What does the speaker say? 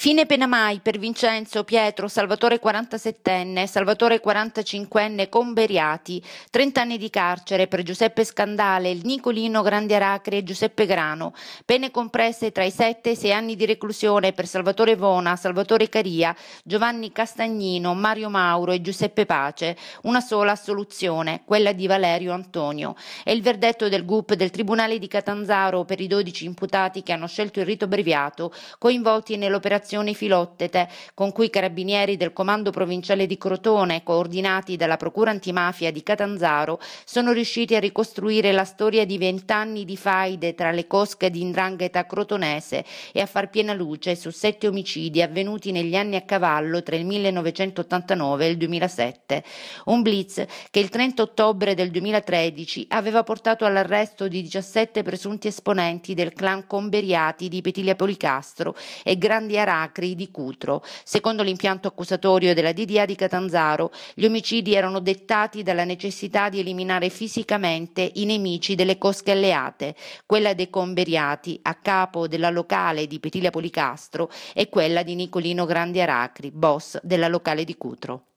Fine pena mai per Vincenzo, Pietro, Salvatore 47enne, Salvatore 45enne Comberiati, 30 anni di carcere per Giuseppe Scandale, Nicolino Grandi Aracri e Giuseppe Grano, pene compresse tra i 7 e i 6 anni di reclusione per Salvatore Vona, Salvatore Caria, Giovanni Castagnino, Mario Mauro e Giuseppe Pace, una sola assoluzione, quella di Valerio Antonio. E il verdetto del GUP del Tribunale di Catanzaro per i 12 imputati che hanno scelto il rito abbreviato, coinvolti nell'operazione operazioni filottete con cui i carabinieri del comando provinciale di Crotone, coordinati dalla Procura antimafia di Catanzaro, sono riusciti a ricostruire la storia di vent'anni di faide tra le cosche di indrangheta crotonese e a far piena luce su sette omicidi avvenuti negli anni a cavallo tra il 1989 e il 2007. Un blitz che il 30 ottobre del 2013 aveva portato all'arresto di 17 presunti esponenti del clan Comberiati di Petilia Policastro e Grandi Arani massacri di Cutro. Secondo l'impianto accusatorio della DDA di Catanzaro, gli omicidi erano dettati dalla necessità di eliminare fisicamente i nemici delle cosche alleate, quella dei Comberiati, a capo della locale di Petilia Policastro, e quella di Nicolino Grandi Aracri, boss della locale di Cutro.